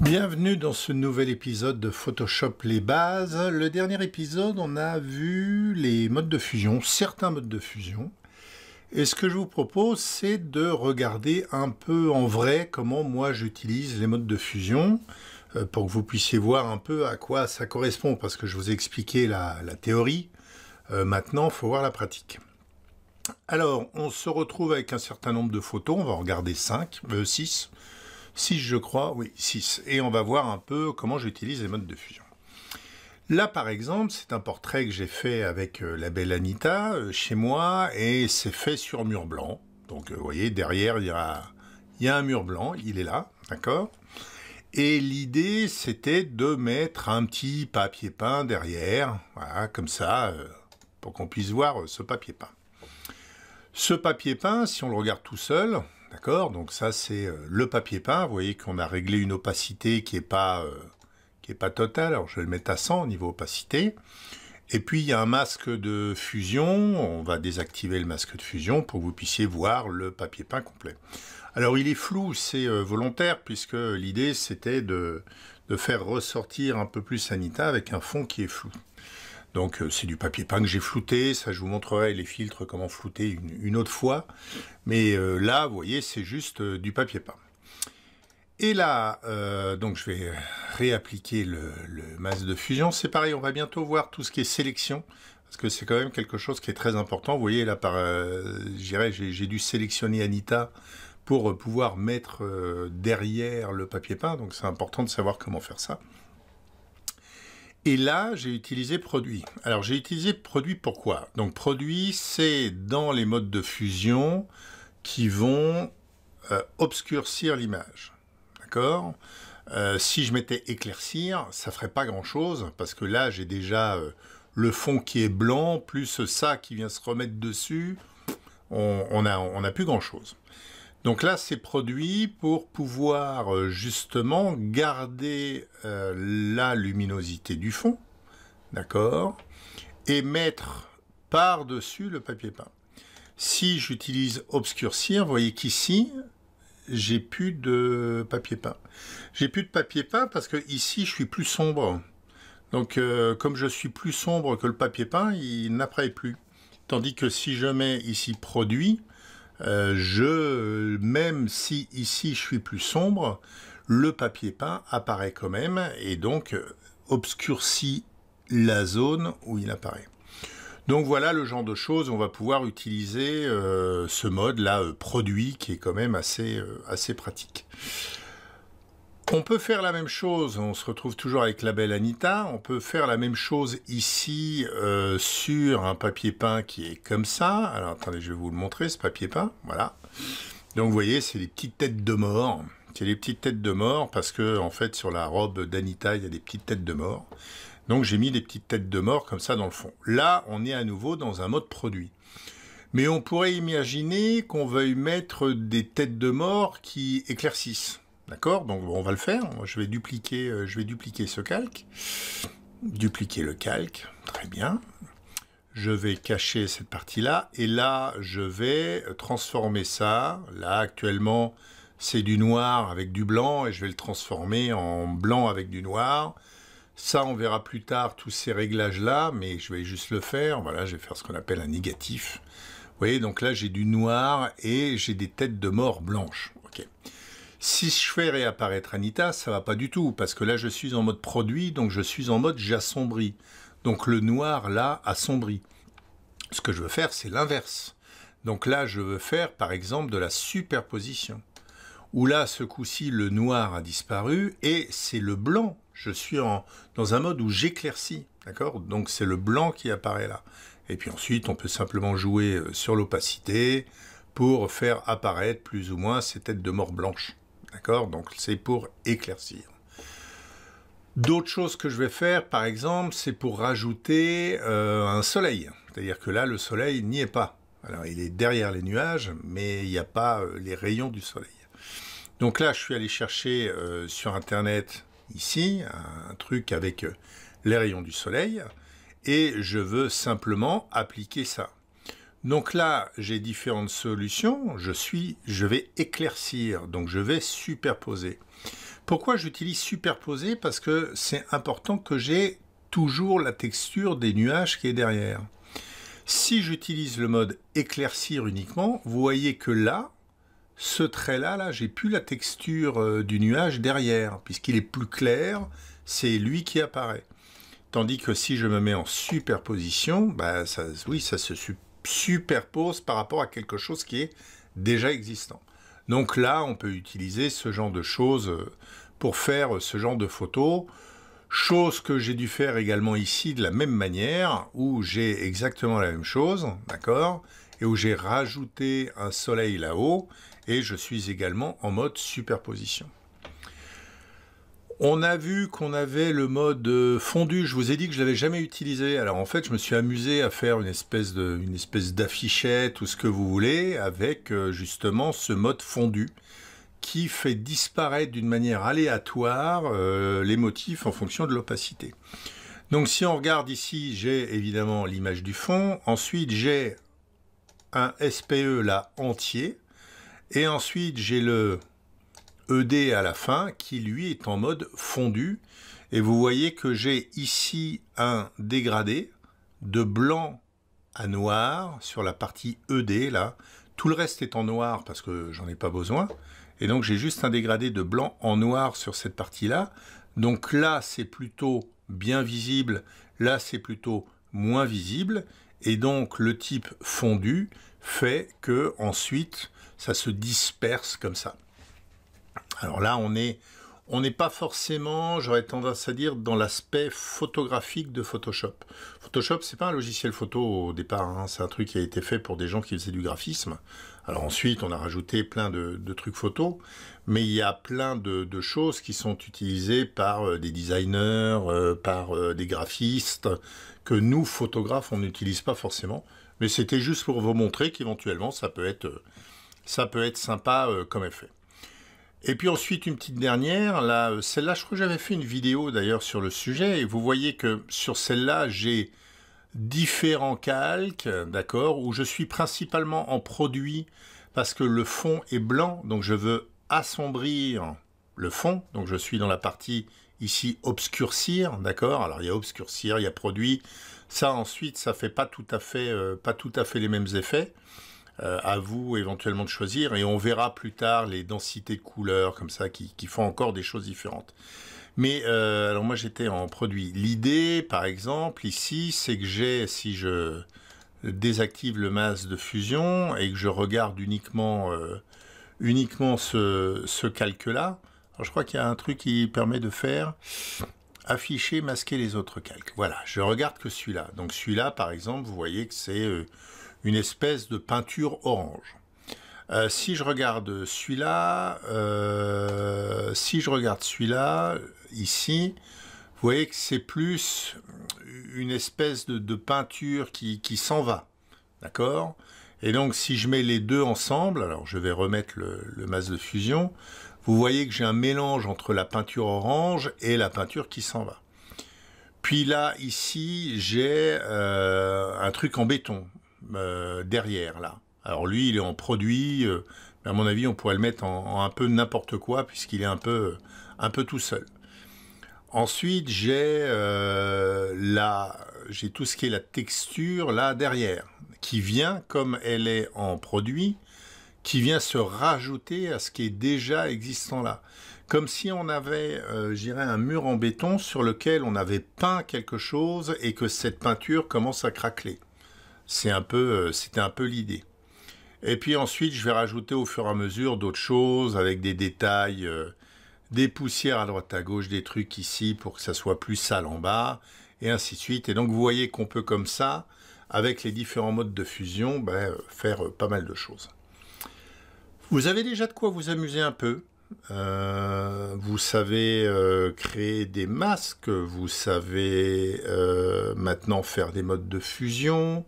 Bienvenue dans ce nouvel épisode de Photoshop les bases. Le dernier épisode, on a vu les modes de fusion, certains modes de fusion. Et ce que je vous propose, c'est de regarder un peu en vrai comment moi j'utilise les modes de fusion euh, pour que vous puissiez voir un peu à quoi ça correspond, parce que je vous ai expliqué la, théorie. Euh, maintenant, il faut voir la pratique. Alors, on se retrouve avec un certain nombre de photos. On va regarder 5, 6. Euh, 6 je crois, oui 6. Et on va voir un peu comment j'utilise les modes de fusion. Là, par exemple, c'est un portrait que j'ai fait avec euh, la belle Anita euh, chez moi et c'est fait sur mur blanc. Donc, euh, vous voyez, derrière, il y a, il y a un mur blanc, il est là, d'accord Et l'idée, c'était de mettre un petit papier peint derrière, voilà, comme ça, pour qu'on puisse voir ce papier peint. Ce papier peint, si on le regarde tout seul, D'accord Donc ça, c'est euh, le papier peint. Vous voyez qu'on a réglé une opacité qui n'est pas, euh, pas totale. Alors, je vais le mettre à 100 au niveau opacité. Et puis, il y a un masque de fusion. On va désactiver le masque de fusion pour que vous puissiez voir le papier peint complet. Alors, il est flou, c'est euh, volontaire, puisque l'idée, c'était de, de faire ressortir un peu plus Anita avec un fond qui est flou. Donc euh, c'est du papier peint que j'ai flouté, ça je vous montrerai les filtres comment flouter une, autre fois. Mais euh, là, vous voyez, c'est juste euh, du papier peint. Et là, donc je vais réappliquer le, masque de fusion. C'est pareil, on va bientôt voir tout ce qui est sélection, parce que c'est quand même quelque chose qui est très important. Vous voyez là, par, j'ai dû sélectionner Anita pour pouvoir mettre derrière le papier peint, donc c'est important de savoir comment faire ça. Et là, j'ai utilisé produit. Alors, j'ai utilisé produit pourquoi Donc, produit, c'est dans les modes de fusion qui vont euh, obscurcir l'image. D'accord euh, Si je mettais éclaircir, ça ferait pas grand-chose, parce que là, j'ai déjà euh, le fond qui est blanc, plus ça qui vient se remettre dessus. On n'a a plus grand-chose. Donc là, c'est produit pour pouvoir euh, justement garder euh, la luminosité du fond, d'accord, et mettre par-dessus le papier peint. Si j'utilise obscurcir, vous voyez qu'ici, j'ai plus de papier peint. J'ai plus de papier peint parce que ici, je suis plus sombre. Donc, euh, comme je suis plus sombre que le papier peint, il n'apparaît plus. Tandis que si je mets ici produit, euh, je, même si ici je suis plus sombre, le papier peint apparaît quand même et donc euh, obscurcit la zone où il apparaît. Donc voilà le genre de choses, on va pouvoir utiliser euh, ce mode là produit qui est quand même assez, assez pratique. On peut faire la même chose, on se retrouve toujours avec la belle Anita, on peut faire la même chose ici euh, sur un papier peint qui est comme ça. Alors attendez, je vais vous le montrer, ce papier peint, voilà. Donc vous voyez, c'est des petites têtes de mort. C'est des petites têtes de mort parce que, en fait, sur la robe d'Anita, il y a des petites têtes de mort. Donc j'ai mis des petites têtes de mort comme ça dans le fond. Là, on est à nouveau dans un mode produit. Mais on pourrait imaginer qu'on veuille mettre des têtes de mort qui éclaircissent. D'accord Donc on va le faire. Je vais, dupliquer, euh, je vais dupliquer ce calque. Dupliquer le calque. Très bien. Je vais cacher cette partie-là. Et là, je vais transformer ça. Là, actuellement, c'est du noir avec du blanc. Et je vais le transformer en blanc avec du noir. Ça, on verra plus tard tous ces réglages-là. Mais je vais juste le faire. Voilà, je vais faire ce qu'on appelle un négatif. Vous voyez, donc là, j'ai du noir et j'ai des têtes de mort blanches. OK. Si je fais réapparaître Anita, ça va pas du tout, parce que là je suis en mode produit, donc je suis en mode j'assombris. Donc le noir là assombrit. Ce que je veux faire, c'est l'inverse. Donc là, je veux faire par exemple de la superposition. Où là, ce coup-ci, le noir a disparu et c'est le blanc. Je suis en, dans un mode où j'éclaircis. D'accord Donc c'est le blanc qui apparaît là. Et puis ensuite, on peut simplement jouer euh, sur l'opacité pour faire apparaître plus ou moins ces têtes de mort blanches. D'accord Donc c'est pour éclaircir. D'autres choses que je vais faire, par exemple, c'est pour rajouter euh, un soleil. C'est-à-dire que là, le soleil n'y est pas. Alors il est derrière les nuages, mais il n'y a pas euh, les rayons du soleil. Donc là, je suis allé chercher euh, sur Internet, ici, un truc avec les rayons du soleil, et je veux simplement appliquer ça. Donc là, j'ai différentes solutions. Je suis, je vais éclaircir, donc je vais superposer. Pourquoi j'utilise superposer Parce que c'est important que j'ai toujours la texture des nuages qui est derrière. Si j'utilise le mode éclaircir uniquement, vous voyez que là, ce trait-là, là, j'ai plus la texture euh, du nuage derrière, puisqu'il est plus clair, c'est lui qui apparaît. Tandis que si je me mets en superposition, bah oui, ça se superpose superpose par rapport à quelque chose qui est déjà existant. Donc là, on peut utiliser ce genre de choses euh, pour faire ce genre de photos. Chose que j'ai dû faire également ici de la même manière, où j'ai exactement la même chose, d'accord Et où j'ai rajouté un soleil là-haut, et je suis également en mode superposition. On a vu qu'on avait le mode euh, fondu. Je vous ai dit que je l'avais jamais utilisé. Alors en fait, je me suis amusé à faire une espèce d'affichette ou ce que vous voulez avec euh, justement ce mode fondu qui fait disparaître d'une manière aléatoire euh, les motifs en fonction de l'opacité. Donc si on regarde ici, j'ai évidemment l'image du fond. Ensuite, j'ai un SPE là entier. Et ensuite, j'ai le ED à la fin, qui lui est en mode fondu. Et vous voyez que j'ai ici un dégradé de blanc à noir sur la partie ED, là. Tout le reste est en noir parce que j'en ai pas besoin. Et donc j'ai juste un dégradé de blanc en noir sur cette partie-là. Donc là, c'est plutôt bien visible. Là, c'est plutôt moins visible. Et donc le type fondu fait que ensuite ça se disperse comme ça. Alors là, on n'est pas forcément, j'aurais tendance à dire, dans l'aspect photographique de Photoshop. Photoshop, c'est pas un logiciel photo au départ, hein. c'est un truc qui a été fait pour des gens qui faisaient du graphisme. Alors ensuite, on a rajouté plein de, trucs photos, mais il y a plein de, choses qui sont utilisées par euh, des designers, euh, par euh, des graphistes, que nous, photographes, on n'utilise pas forcément. Mais c'était juste pour vous montrer qu'éventuellement, ça ça peut être sympa comme effet. Et puis ensuite, une petite dernière, euh, celle-là, je crois que j'avais fait une vidéo d'ailleurs sur le sujet, et vous voyez que sur celle-là, j'ai différents calques, d'accord, où je suis principalement en produit parce que le fond est blanc, donc je veux assombrir le fond, donc je suis dans la partie ici obscurcir, d'accord Alors il y a obscurcir, il y a produit, ça ensuite, ça fait pas tout à fait, euh, pas tout à fait les mêmes effets. Euh, à vous éventuellement de choisir, et on verra plus tard les densités de couleurs comme ça qui, font encore des choses différentes. Mais euh, alors moi j'étais en produit. L'idée, par exemple, ici, c'est que j'ai, si je désactive le masque de fusion et que je regarde uniquement, euh, uniquement ce, ce calque-là, je crois qu'il y a un truc qui permet de faire afficher, masquer les autres calques. Voilà, je regarde que celui-là. Donc celui-là, par exemple, vous voyez que c'est une espèce de peinture orange. Euh, si je regarde celui-là, euh, si je regarde celui-là, ici, vous voyez que c'est plus une espèce de, peinture qui, s'en va. D'accord Et donc, si je mets les deux ensemble, alors je vais remettre le, le de fusion, vous voyez que j'ai un mélange entre la peinture orange et la peinture qui s'en va. Puis là, ici, j'ai euh, un truc en béton. Euh, derrière là. Alors lui, il est en produit, euh, à mon avis, on pourrait le mettre en, un peu n'importe quoi puisqu'il est un peu, euh, un peu tout seul. Ensuite, j'ai la, j'ai tout ce qui est la texture là derrière, qui vient comme elle est en produit, qui vient se rajouter à ce qui est déjà existant là comme si on avait, j'irais, un mur en béton sur lequel on avait peint quelque chose et que cette peinture commence à craquer. C'est un peu, euh, c'était un peu l'idée. Et puis ensuite, je vais rajouter au fur et à mesure d'autres choses avec des détails, euh, des poussières à droite à gauche, des trucs ici pour que ça soit plus sale en bas, et ainsi de suite. Et donc vous voyez qu'on peut comme ça, avec les différents modes de fusion, ben, euh, faire pas mal de choses. Vous avez déjà de quoi vous amuser un peu. vous savez créer des masques, vous savez maintenant faire des modes de fusion,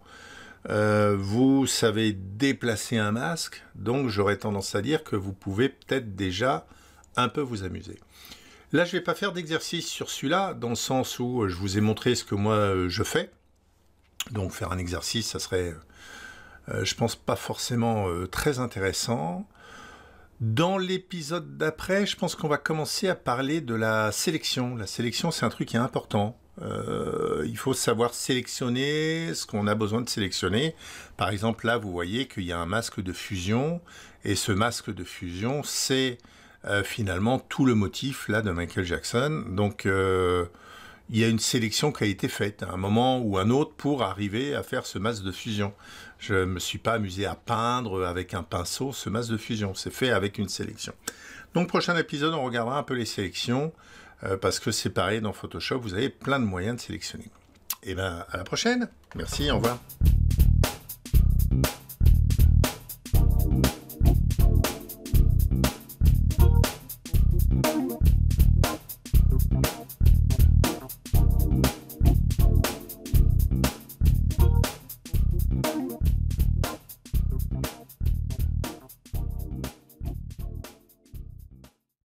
euh, vous savez déplacer un masque, donc j'aurais tendance à dire que vous pouvez peut-être déjà un peu vous amuser. Là, je ne vais pas faire d'exercice sur celui-là, dans le sens où euh, je vous ai montré ce que moi euh, je fais. Donc faire un exercice, ça serait, je pense, pas forcément très intéressant. Dans l'épisode d'après, je pense qu'on va commencer à parler de la sélection. La sélection, c'est un truc qui est important. Euh, il faut savoir sélectionner ce qu'on a besoin de sélectionner. Par exemple, là, vous voyez qu'il y a un masque de fusion, et ce masque de fusion, c'est euh, finalement tout le motif là de Michael Jackson. Donc, euh, il y a une sélection qui a été faite à un moment ou un autre pour arriver à faire ce masque de fusion. Je ne me suis pas amusé à peindre avec un pinceau ce masque de fusion. C'est fait avec une sélection. Donc, prochain épisode, on regardera un peu les sélections. Euh, parce que c'est pareil dans Photoshop, vous avez plein de moyens de sélectionner. Et eh bien, à la prochaine. Merci, au revoir.